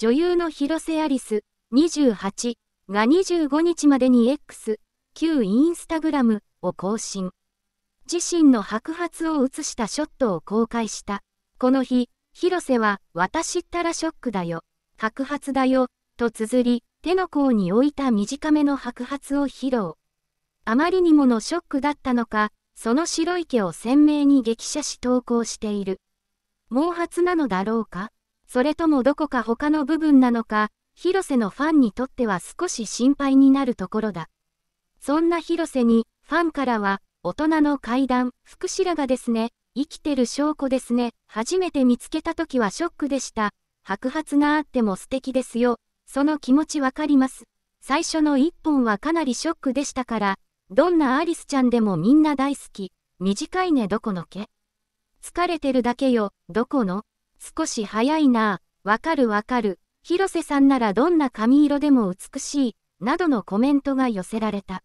女優の広瀬アリス、28が25日までに X、旧インスタグラムを更新。自身の白髪を写したショットを公開した。この日、広瀬は、私ったらショックだよ。白髪だよ、と綴り、手の甲に置いた短めの白髪を披露。あまりにものショックだったのか、その白い毛を鮮明に激写し投稿している。毛髪なのだろうかそれともどこか他の部分なのか、広瀬のファンにとっては少し心配になるところだ。そんな広瀬に、ファンからは、大人の階段、福白がですね、生きてる証拠ですね、初めて見つけた時はショックでした。白髪があっても素敵ですよ。その気持ちわかります。最初の一本はかなりショックでしたから、どんなアリスちゃんでもみんな大好き。短いねどこの毛。疲れてるだけよ、どこの少し早いなわかるわかる。広瀬さんならどんな髪色でも美しい、などのコメントが寄せられた。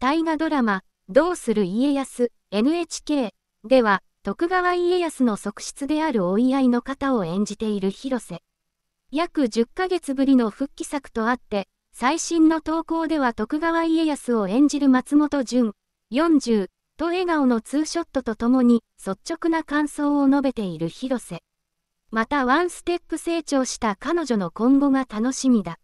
大河ドラマ、どうする家康、NHK では、徳川家康の側室であるお居合の方を演じている広瀬。約10ヶ月ぶりの復帰作とあって、最新の投稿では徳川家康を演じる松本潤、40、と笑顔のツーショットとともに率直な感想を述べている広瀬。またワンステップ成長した彼女の今後が楽しみだ。